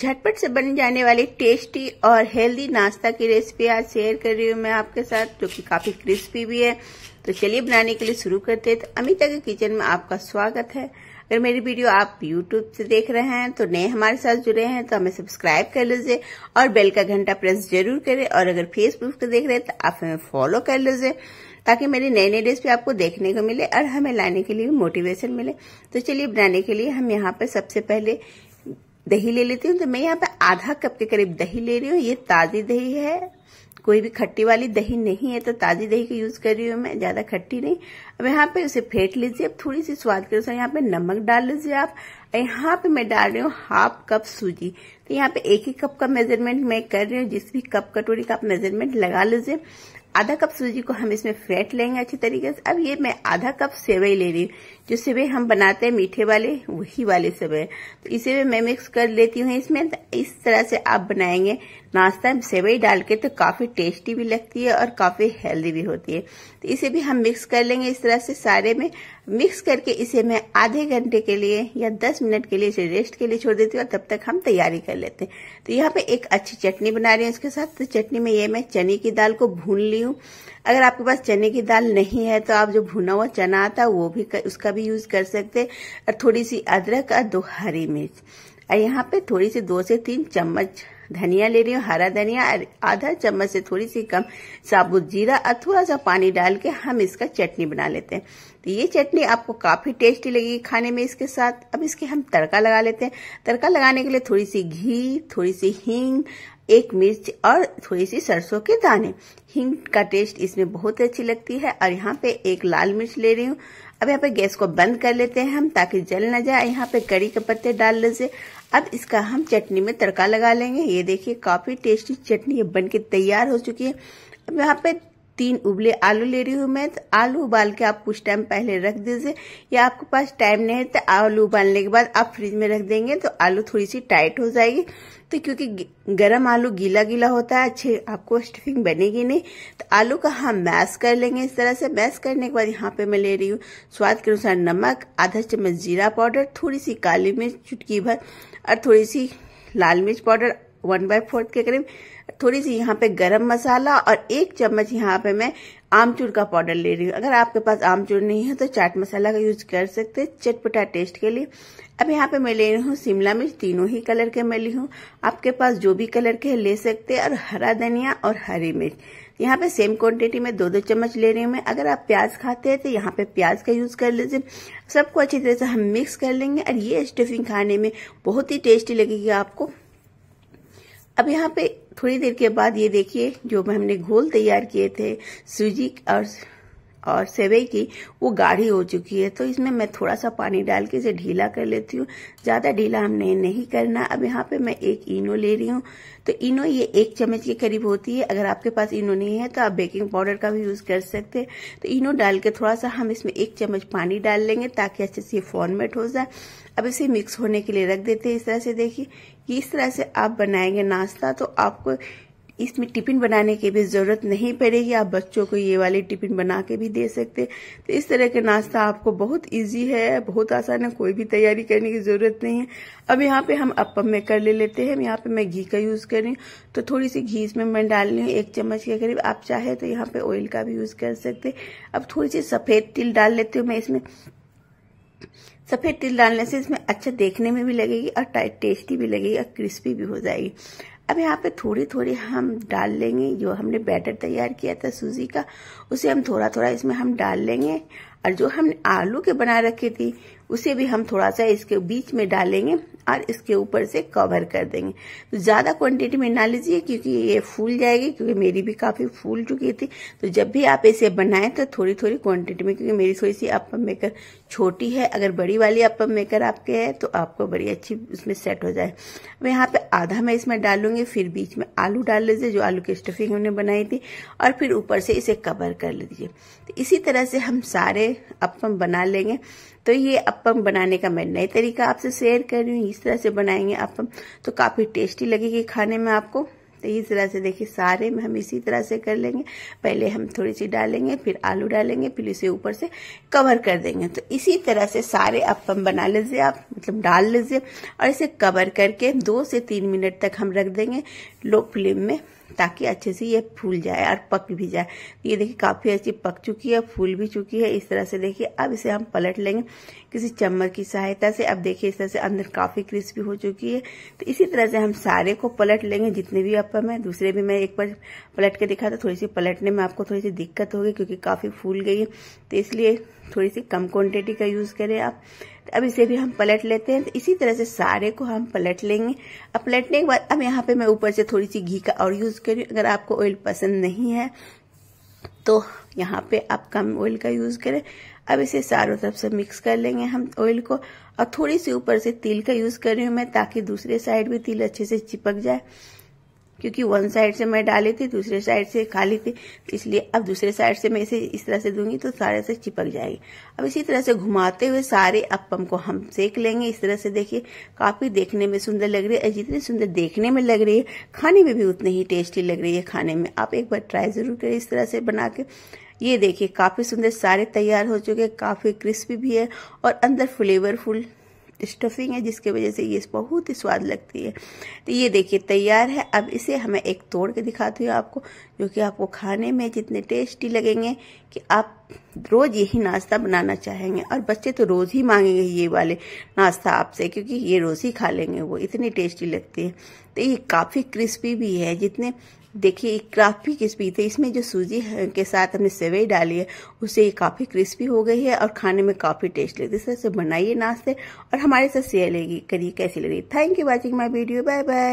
झटपट से बन जाने वाले टेस्टी और हेल्दी नाश्ता की रेसिपी आज शेयर कर रही हूँ मैं आपके साथ जो कि काफ़ी क्रिस्पी भी है तो चलिए बनाने के लिए शुरू करते हैं तो अमिता के किचन में आपका स्वागत है अगर मेरी वीडियो आप यूट्यूब से देख रहे हैं तो नए हमारे साथ जुड़े हैं तो हमें सब्सक्राइब कर लीजिए और बेल का घंटा प्रेस जरूर करें और अगर फेसबुक से देख रहे हैं तो आप हमें फॉलो कर लीजिए ताकि मेरी नई नई रेसिपी आपको देखने को मिले और हमें लाने के लिए भी मोटिवेशन मिले तो चलिए बनाने के लिए हम यहाँ पर सबसे पहले दही ले लेती हूँ तो मैं यहाँ पे आधा कप के करीब दही ले रही हूँ ये ताज़ी दही है कोई भी खट्टी वाली दही नहीं है तो ताज़ी दही का यूज़ कर रही हूँ मैं ज़्यादा खट्टी नहीं अब यहाँ पे उसे फेंट लीजिए अब थोड़ी सी स्वाद के अनुसार यहाँ पे नमक डाल लीजिए आप यहाँ पे मैं डाल रही हूँ हाफ कप सूजी तो यहाँ पे एक ही कप का मेजरमेंट मैं कर रही हूँ जिस भी कप कटोरी का आप मेजरमेंट लगा लीजिए आधा कप सूजी को हम इसमें फैट लेंगे अच्छी तरीके से अब ये मैं आधा कप सेवई ले रही हूँ जो सेवई हम बनाते हैं मीठे वाले वही वाले सेवई तो इसे मैं मिक्स कर लेती हूँ इसमें इस तरह से आप बनाएंगे नाश्ता में सेवई डाल के तो काफी टेस्टी भी लगती है और काफी हेल्दी भी होती है तो इसे भी हम मिक्स कर लेंगे इस तरह से सारे में मिक्स करके इसे मैं आधे घंटे के लिए या दस मिनट के लिए इसे रेस्ट के लिए छोड़ देती हूँ और तब तक हम तैयारी कर लेते हैं तो यहाँ पे एक अच्छी चटनी बना रही है उसके साथ तो चटनी में ये मैं चने की दाल को भून ली हूँ अगर आपके पास चने की दाल नहीं है तो आप जो भुना हुआ चना आता वो भी कर, उसका भी यूज कर सकते और थोड़ी सी अदरक और दो हरी मिर्च और यहाँ पे थोड़ी सी दो से तीन चम्मच धनिया ले रही हूँ हरा धनिया और आधा चम्मच से थोड़ी सी कम साबुत जीरा और थोड़ा सा पानी डाल के हम इसका चटनी बना लेते हैं तो ये चटनी आपको काफ़ी टेस्टी लगेगी खाने में इसके साथ अब इसके हम तड़का लगा लेते हैं तड़का लगाने के लिए थोड़ी सी घी थोड़ी सी हींग एक मिर्च और थोड़ी सी सरसों के दाने हिंग का टेस्ट इसमें बहुत अच्छी लगती है और यहाँ पे एक लाल मिर्च ले रही हूँ अब यहाँ पे गैस को बंद कर लेते हैं हम ताकि जल ना जाए यहाँ पे कड़ी के पत्ते डाल ले अब इसका हम चटनी में तड़का लगा लेंगे ये देखिए काफी टेस्टी चटनी बन के तैयार हो चुकी है अब यहाँ पे तीन उबले आलू ले रही हूँ मैं तो आलू उबाल के आप कुछ टाइम पहले रख दीजिए या आपके पास टाइम नहीं है तो आलू उबालने के बाद आप फ्रिज में रख देंगे तो आलू थोड़ी सी टाइट हो जाएगी तो क्योंकि गरम आलू गीला गीला होता है अच्छे आपको स्टफिंग बनेगी नहीं तो आलू का हम मैश कर लेंगे इस तरह से मैश करने के बाद यहाँ पे मैं ले रही हूँ स्वाद के अनुसार नमक आधा चम्मच जीरा पाउडर थोड़ी सी काली मिर्च चुटकी भर और थोड़ी सी लाल मिर्च पाउडर वन बाय फोर्थ के करीब थोड़ी सी यहाँ पे गरम मसाला और एक चम्मच यहाँ पे मैं आमचूर का पाउडर ले रही हूँ अगर आपके पास आमचूर नहीं है तो चाट मसाला का यूज कर सकते हैं चटपटा टेस्ट के लिए अब यहाँ पे मैं ले रही हूँ शिमला मिर्च तीनों ही कलर के मैं ली हूँ आपके पास जो भी कलर के ले सकते हैं और हरा धनिया और हरी मिर्च यहाँ पे सेम क्वांटिटी में दो दो चम्मच ले रही हूँ मैं अगर आप प्याज खाते हैं तो यहाँ पे प्याज का यूज कर लीजिए सबको अच्छी तरह से हम मिक्स कर लेंगे और ये स्टफिंग खाने में बहुत ही टेस्टी लगेगी आपको अब यहाँ पे थोड़ी देर के बाद ये देखिए जो हमने घोल तैयार किए थे सूजी और और सेवई की वो गाढ़ी हो चुकी है तो इसमें मैं थोड़ा सा पानी डाल के इसे ढीला कर लेती हूँ ज़्यादा ढीला हमने नहीं करना अब यहाँ पे मैं एक इनो ले रही हूँ तो इनो ये एक चम्मच के करीब होती है अगर आपके पास इनो नहीं है तो आप बेकिंग पाउडर का भी यूज़ कर सकते हैं तो इनो डाल के थोड़ा सा हम इसमें एक चम्मच पानी डाल लेंगे ताकि अच्छे से ये फॉर्मेट हो जाए अब इसे मिक्स होने के लिए रख देते हैं इस तरह से देखिए इस तरह से आप बनाएंगे नाश्ता तो आपको इसमें टिफिन बनाने की भी ज़रूरत नहीं पड़ेगी आप बच्चों को ये वाले टिफिन बना के भी दे सकते तो इस तरह के नाश्ता आपको बहुत इजी है बहुत आसान है कोई भी तैयारी करने की ज़रूरत नहीं है अब यहाँ पे हम अपम में कर ले लेते हैं यहाँ पे मैं घी का यूज़ कर रही हूँ तो थोड़ी सी घी इसमें मैं डाल रही हूँ एक चम्मच के करीब आप चाहे तो यहाँ पे ऑयल का भी यूज़ कर सकते अब थोड़ी सी सफ़ेद तिल डाल लेती हूँ मैं इसमें सफ़ेद तिल डालने से इसमें अच्छा देखने में भी लगेगी और टेस्टी भी लगेगी और क्रिस्पी भी हो जाएगी अब यहाँ पे थोड़ी थोड़ी हम डाल लेंगे जो हमने बैटर तैयार किया था सूजी का उसे हम थोड़ा थोड़ा इसमें हम डाल लेंगे और जो हमने आलू के बना रखी थी उसे भी हम थोड़ा सा इसके बीच में डालेंगे और इसके ऊपर से कवर कर देंगे तो ज़्यादा क्वांटिटी में ना लीजिए क्योंकि ये फूल जाएगी क्योंकि मेरी भी काफ़ी फूल चुकी थी तो जब भी आप इसे बनाएं तो थोड़ी थोड़ी क्वांटिटी में क्योंकि मेरी थोड़ी सी अप मेकर छोटी है अगर बड़ी वाली अपम मेकर आपके है तो आपको बड़ी अच्छी उसमें सेट हो जाए अब यहाँ पे आधा मैं इसमें डालूंगी फिर बीच में आलू डाल लीजिए जो आलू की स्टफिंग हमने बनाई थी और फिर ऊपर से इसे कवर कर लीजिए तो इसी तरह से हम सारे अपम बना लेंगे तो ये अपम बनाने का मैं नए तरीका आपसे शेयर कर रही हूँ इस तरह से बनाएंगे अपम तो काफ़ी टेस्टी लगेगी खाने में आपको तो इस तरह से देखिए सारे में हम इसी तरह से कर लेंगे पहले हम थोड़ी सी डालेंगे फिर आलू डालेंगे फिर इसे ऊपर से कवर कर देंगे तो इसी तरह से सारे अपम बना लीजिए आप मतलब डाल लीजिए और इसे कवर करके दो से तीन मिनट तक हम रख देंगे लो फ्लेम में ताकि अच्छे से ये फूल जाए और पक भी जाए तो ये देखिए काफ़ी अच्छी पक चुकी है फूल भी चुकी है इस तरह से देखिए अब इसे हम पलट लेंगे किसी चम्मच की सहायता से अब देखिए इस तरह से अंदर काफ़ी क्रिस्पी हो चुकी है तो इसी तरह से हम सारे को पलट लेंगे जितने भी आप में दूसरे भी मैं एक बार पलट के दिखा था थोड़ी सी पलटने में आपको थोड़ी सी दिक्कत होगी क्योंकि काफ़ी फूल गई है तो इसलिए थोड़ी सी कम क्वांटिटी का यूज़ करें आप अब इसे भी हम पलट लेते हैं तो इसी तरह से सारे को हम पलट लेंगे अब पलटने के बाद अब यहाँ पे मैं ऊपर से थोड़ी सी घी का और यूज़ करी अगर आपको ऑयल पसंद नहीं है तो यहाँ पे आप कम ऑयल का यूज़ करें अब इसे चारों तरफ से मिक्स कर लेंगे हम ऑयल को और थोड़ी सी ऊपर से तिल का यूज़ कर रही हूँ मैं ताकि दूसरे साइड भी तिल अच्छे से चिपक जाए क्योंकि वन साइड से मैं डाली थी दूसरे साइड से खाली थी तो इसलिए अब दूसरे साइड से मैं इसे इस तरह से दूंगी तो सारे से चिपक जाएगी अब इसी तरह से घुमाते हुए सारे अपम को हम सेक लेंगे इस तरह से देखिए काफ़ी देखने में सुंदर लग रही है जितनी सुंदर देखने में लग रही है खाने में भी उतनी ही टेस्टी लग रही है खाने में आप एक बार ट्राई ज़रूर करें इस तरह से बना के ये देखिए काफ़ी सुंदर सारे तैयार हो चुके काफ़ी क्रिस्पी भी है और अंदर फ्लेवरफुल स्टफिंग है जिसके वजह से ये बहुत ही स्वाद लगती है तो ये देखिए तैयार है अब इसे हमें एक तोड़ के दिखाती हूँ आपको जो कि आपको खाने में जितने टेस्टी लगेंगे कि आप रोज़ यही नाश्ता बनाना चाहेंगे और बच्चे तो रोज़ ही मांगेंगे ये वाले नाश्ता आपसे क्योंकि ये रोज़ ही खा लेंगे वो इतनी टेस्टी लगती है तो ये काफ़ी क्रिस्पी भी है जितने देखिए ये काफ़ी क्रिस्पी थे इसमें जो सूजी के साथ हमने सेवई डाली है उससे ये काफ़ी क्रिस्पी हो गई है और खाने में काफ़ी टेस्ट लगती है सर से बनाइए नाश्ते और हमारे साथ शेयर लेगी करिए कैसी लगी thank you watching my video bye bye